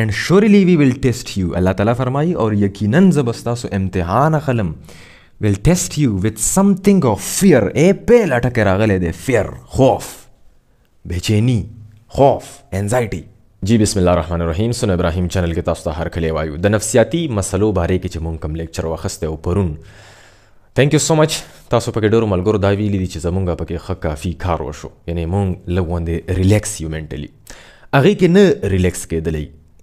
And surely we will test you Allah تعالیٰ فرمائی اور یقیناً زبستہ سو امتحان قلم will test you with some thing of fear اے پے لٹک کے راغل دے فیئر خوف بے چینی خوف اینزائٹی جی بسم اللہ الرحمن الرحیم سن ابراہیم چینل کے تاستہ ہر کھلے وایو د نفسیاتی مسلو بارے کے چمنگ کم لیکچر واخستے او پرون تھینک یو سو مچ تاسو پکې ډورو ملګرو دا ویلی دي چې زمونږ پکې خکا کافی کار وشو یعنی مونږ لګوندې ریلیکس یو مینټلی هغه کې نه ریلیکس کېدلی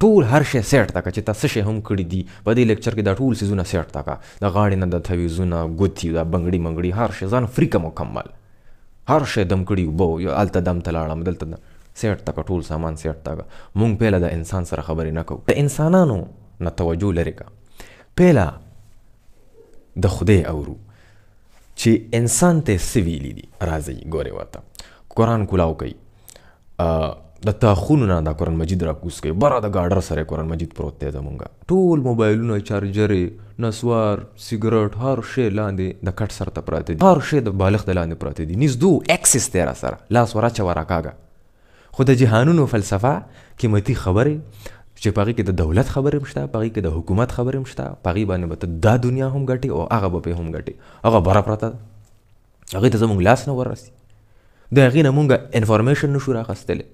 ټول هر شی سیټ تا چې تاسو شی هم کړی دی په دې لیکچر کې دا ټول سيزونه سیټ تا دا غاړې نه د ثوی زونه ګوتی دا بنګړی منګړی هر شی ځان فری کا مکمل هر شی دم کړی وو یو التا دم تلاړه مدل تد سیټ تا ټول سامان سیټ تا مونږ په لاره د انسان سره خبرې نه کوو د انسانانو نه توجه لري کا په لاره د خدای اورو چې انسان ته سویلی دی راځي ګوره وته قران کولاو کوي د تاخونونه دا قرآن مجید را کوس کوي برا د ګاډر سره قرآن مجید پروت دی زمونږه ټول موبایلونه چارجرې نسوار سیګرټ هر شی لاندې د کټ سره ته پراته دي هر شی د بالغ د لاندې پراته دي نږدو ایکسس تیرا سره لاس ورچا ورکاګه خو د جهانونو فلسفه قیمتي خبرې چې پاری کې د دولت خبرې مشته پاری کې د حکومت خبرې مشته پاری باندې به دا دنیا هم ګټي او هغه به هم ګټي هغه برا پراته هغه ته زمونږ لاس نه ورسی د هغه نه مونږه انفارمیشن نشو راخستلی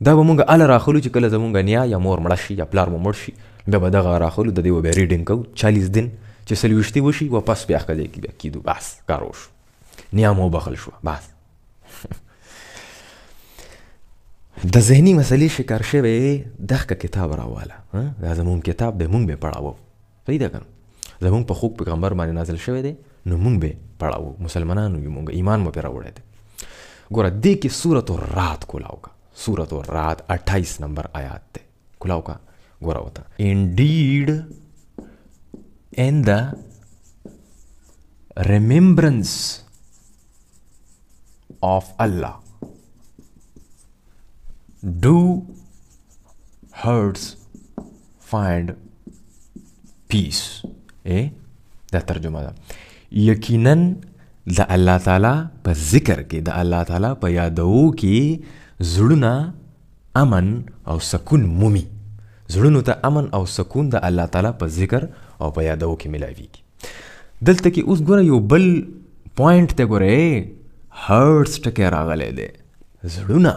دا به مونږه اله راخلو چې کله زمونږه نیا یا مور مړه شي یا پلار مو مړ شي بیا به دغه راخلو د دې به ریډینګ کوو 40 دن چې سلویشتې وشي واپس بیا خلې کې بیا کیدو بس کار وشو نیا مو بخل شو بس د ذهنی مسلې شکار شوی دغه کتاب راواله دا زمونږ کتاب به مونږ به پڑھاوو فریدا کړه زمونږ په خوک پیغمبر باندې نازل شوی دی نو مونږ به پڑھاوو مسلمانانو یو مونږ ایمان مو پیراوړی دی ګوره دې کې صورت رات کولاوګه سورت اور رات اٹھائیس نمبر آیات تھے کھلاؤ کا گورا ہوتا and the remembrance of Allah do hearts find peace اے دا ترجمہ دا یقیناً دا اللہ تعالیٰ پر ذکر کے دا اللہ تعالیٰ پر یادو کی کے زړونه امن او سکون مومي زړونو ته امن او سکون د الله تعالی په ذکر او په یادو کې ملایويږي دلته کې اوس ګوره یو بل پوینټ ته ګوره هرټس ټکی راغلی دی زړونه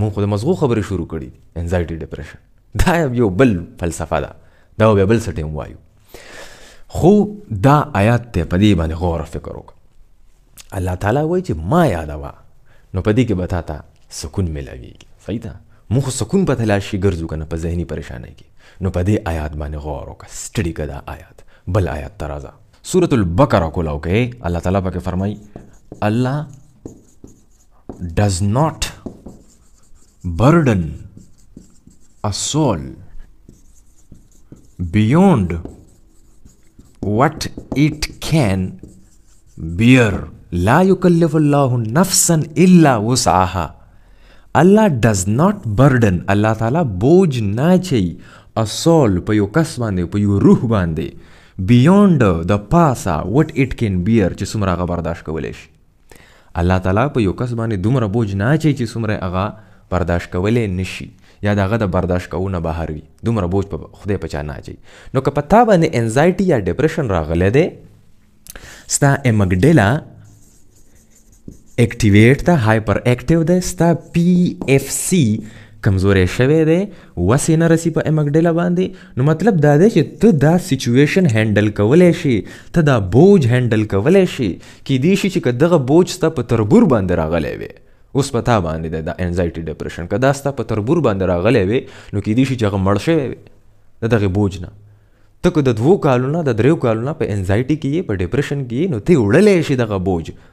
مون خو د مزغو خبرې شروع کړي انزایټي ډپریشن دا یو بل فلسفه ده دا بیا بل سټیم وایو خو دا آیات ته په دې باندې غور فکر وکړه الله تعالی وایي چې ما یادوه نو کې به بتا ته سکون میں صحیح ده فی سکون په سکون کې ګرځو کنه په ذهني ذہنی کې نو په دې آیات مانے کا اسٹڈی دا آیات بل آیات سورة البکر کو لا کے اللہ تعالیٰ کے فرمائی Allah does not burden soul beyond what it can bear لا یکلف اللہ نفسا الا وسعها Allah does not burden Allah تعالیٰ بوجھ نہ چھئی اصول یو کس باندے یو روح باندے بیونڈ دا پاسا وٹ اٹ کین بیئر چی سمرا کا برداشت کولیش اللہ تعالیٰ یو کس باندے دمرا بوجھ نہ چھئی چی سمرا اگا برداشت کولی نشی یا دا غدا برداشت کو نہ باہر وی دمرا بوجھ پا خودے پچا نہ چھئی نو کپتا باندے انزائیٹی یا ڈپریشن را غلے دے ستا امگڈیلا ایکٹیویٹ تا ہائپر ایکٹیو دے ستا پی ایف سی کمزورے شوے دے واسی نرسی پا امک ڈیلا باندے نو مطلب دا دے چھے تا دا سیچویشن ہینڈل کا ولے شی تا دا بوج ہینڈل کا ولے شی کی دیشی چھے کہ دا بوج ستا پا تربور باندے را غلے وے اس پا تا باندے دا انزائیٹی ڈیپریشن کا دا ستا پا تربور باندے را غلے وے نو کی دیشی چھے گا مڑ شوے وے دا دا گا بوج نا تک دا دو کالونا دا دریو کالونا پا انزائیٹی کیے پا ڈیپریشن کیے نو تی اڑلے شی دا بوج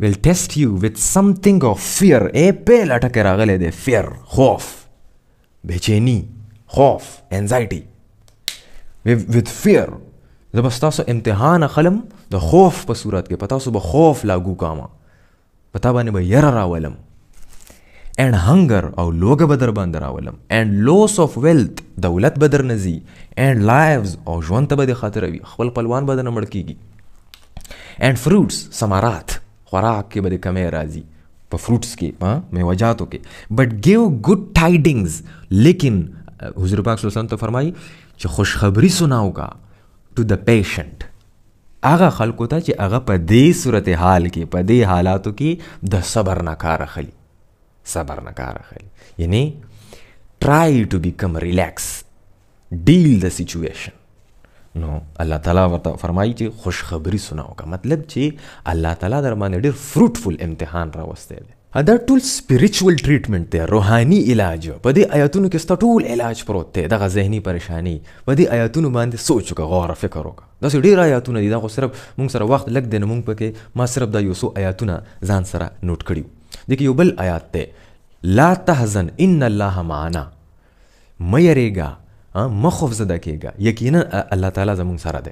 will test you with something of fear. اے پہ لٹک لٹکے لے دے فیئر خوف, بے چینی خوف, اینزائٹی With, with fear, زبستا سو امتحان خلم دا خوف پا صورت کے پتا سو با خوف لاگو کاما. پتا بانے با یر راولم. اینڈ ہنگر او لوگ بدر بند راولم اینڈ لوس آف ویلتھ دولت بدر نزی اینڈ لائفز او جوانت بد خاطر خپل پلوان بدر مڑکی گی اینڈ فروٹس سمارات خوراک کے بدے کماضی فروٹس کے ہاں، میں وجاتوں کے بٹ گیو گڈ ٹائڈنگز لیکن حضور پاک صلی اللہ علیہ وسلم تو فرمائی جو خوشخبری سناؤ گا ٹو دا پیشنٹ آگا خل کو تھا آگا پدے صورتحال کے پدے حالاتوں کی دا صبر ناکہ رخلی صبر نا رخلی یعنی try to become relax deal the situation نو اللہ تعالیٰ ورته فرمایي چې خوشخبری سناو کا مطلب چې الله تعالیٰ در باندې ډېر فروټفل امتحان راوستی دی دا ټول سپیریچول ټریټمنټ دی روحاني علاج په دې آیاتونو کې ستا علاج پروت دی دغه ذهني پریشانی په دې آیاتونو باندې سوچ وکړه غور فکر وکړه داسې ډېر آیاتونه دي دا خو صرف مونږ سره وخت لږ دی نو مونږ پکې ما صرف دا یو سو آیاتونه ځان سره نوٹ کړي وو یو بل آیات دی لا تحزن ان الله معنا مې ریګا مخوف زدہ کیے گا یقینا اللہ تعالیٰ زمون سارا دے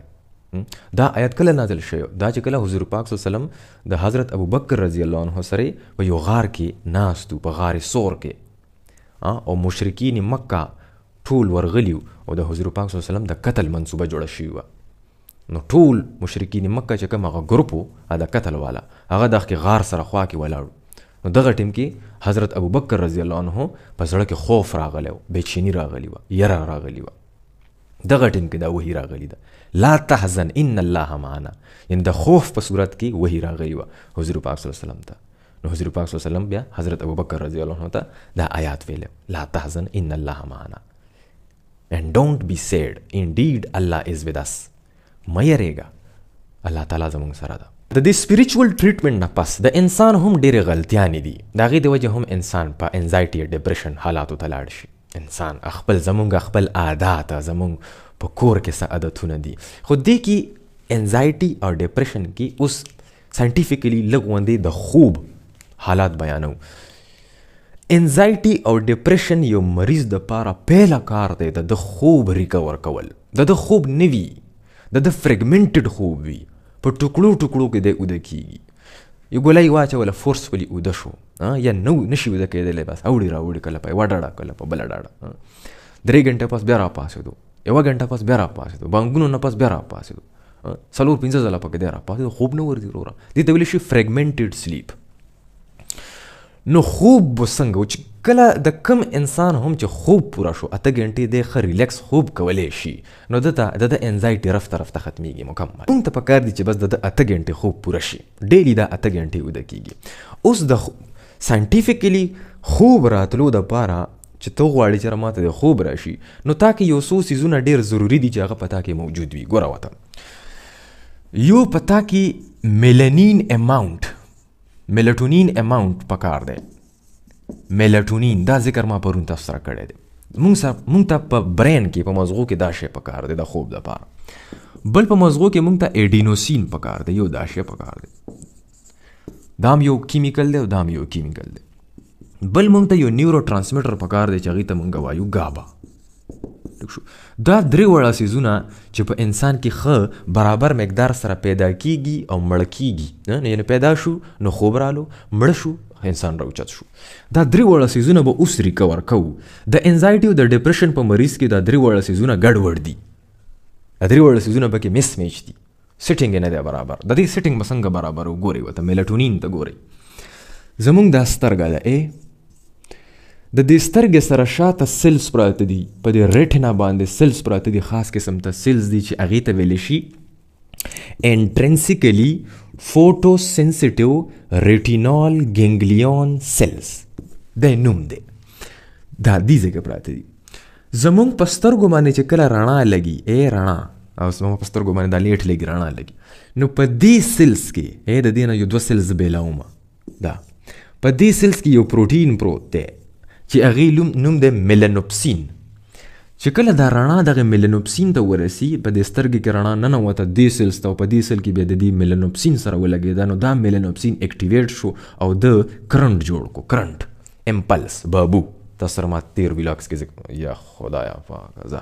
دا آیت کل نازل شیو دا کله حضور پاک صلی علیه وسلم دا حضرت ابو بکر رضی اللہ عنہ سرے بھئی یو غار کې ناستو غار سور کے مشرکین مکہ ٹھول ورغلیو او دا حضور پاک صلی وسلم دا قتل منصوبہ جوڑا و نو ٹھول مشرکین مکہ مغا گرپ ہو د قتل والا هغه د غار سره خوا کې ولاړو نو دغه ټیم کې حضرت ابو بکر رضی الله عنه په زړه کې خوف راغلی و بے چینی راغلی و یرا راغلی و دغه ټیم کې دا وحی راغلی ده لا تحزن ان الله معنا یعنی د خوف په صورت کې وحی راغلی و حضور پاک صلی الله علیه وسلم ته نو حضور پاک صلی الله علیه وسلم بیا حضرت ابو بکر رضی الله عنه ته دا آیات ویل لا تحزن ان الله معنا and don't be sad indeed Allah is with us مے رے گا اللہ تعالی زمون سره ده د دې سپیریچول ټریټمنټ نه پس د انسان هم ډېرې غلطیانې دي د هغې د وجه هم انسان په انزایټي او ډپریشن حالاتو ته لاړ شي انسان خپل زمونږ خپل عادات زمونږ په کور کې څه عادتونه دي خو دې کې انزایټي او ډپریشن کې اوس سائنٹیفکلی لگوندې د خوب حالات بیانو انزائٹی او ڈپریشن یو مریض د پاره پہلا کار دی د خوب ریکور کول د خوب نوی د فرګمنټډ خوب وی په ټکړو ټکړو کې دې او کیږي یو ګولای واچ ولا فورس فلی او شو یا نو نشي و د کې دې بس اوړي را اوړي کله پي وډړه کله په بلډړه درې ګنټه پس بیا را پاسو دو یو ګنټه پس بیا را پاسو دو بنګونو نه پس بیا را پاسو سلو پینځه ځله پکې دی را پاسو خوب نه ور دي دې ته ویل شي فرګمنټډ سلیپ نو خوب وسنګ چې کلا کم انسان هم چې خوب پورا شو اته غنټې د خ ریلیکس خوب شي نو دته د انزایټي رف طرف ته ختميږي مکمل تم ته پکار دي چې بس د اته غنټې خوب شي ډیلی دا اته غنټې ود کیږي اوس د ساينټیفیکلی خوب راتلو د چې تو غواړي چې ماته د خوب راشي نو تاکي یو سو سيزونه ډیر ضروری دي چې هغه پتا کې موجود وي ګوره وته یو پتا کې میلانین اماؤنٹ میلٹونی اماؤنٹ پکار دی میلاٹونی دا ذکر پر ان تفصر مونږ ته مونگ برین کې په مزغو کې دا شی پکار دی دا خوب دا پار بل کې مونږ ته ایډینوسین پکار دی یو شی پکار دی دام یو کیمیکل او دام یو کیمیکل دی بل ته یو نیورو ٹرانسمیٹر چې دے ته مونږ وایو گابا تک شو دا درې وړه سيزونه چې په انسان کې خ برابر مقدار سره پیدا کیږي او مړ کیږي نه یعنی پیدا شو نو خوب رالو مړ شو انسان راوچت شو دا درې وړه سيزونه به اوس ریکور کوو د انزایټي او د ډیپریشن په مریض کې دا درې وړه سيزونه ګډوډ دي دا درې وړه سيزونه پکې مس میچ دي سټینګ نه ده برابر د دې سټینګ مسنګ برابر وګوري وته میلاټونین ته ګوري زمونږ د سترګا ده اې د دې سترګې سره شاته سیلز پراته دي په دې ریټنا باندې سیلز پراته دي خاص قسم ته سیلز دي چې اغه ته ویل شي انټرنسیکلی فوټو سنسټیو ریټینول گینګلیون سیلز د نوم دی دا دې ځای پراته دي زمونږ په سترګو باندې چې کله رڼا لګي اے رڼا او زمونږ په سترګو باندې دا لیټ لګي رڼا لګي نو په دې سیلز کې اے د دې نه یو دوه سیلز بیلاوما دا په دې سیلز کې یو پروټین پروت دی چې هغه لوم نوم د میلانوپسین چې کله دا رڼا دغه میلانوپسین ته ورسی په دې سترګې کې رڼا نه نوته دې سیلز ته او په دې سیل کې به د دې میلانوپسین سره ولګېدا نو دا میلانوپسین اکټیویټ شو او د کرنټ جوړ کو کرنټ امپلس بابو تاسو سره ما تیر ویلاکس کې یا خدایا پاک ځه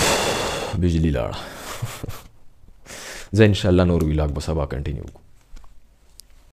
بجلی لاړه زه ان شاء الله نور ویلاک به سبا کنټینیو کوم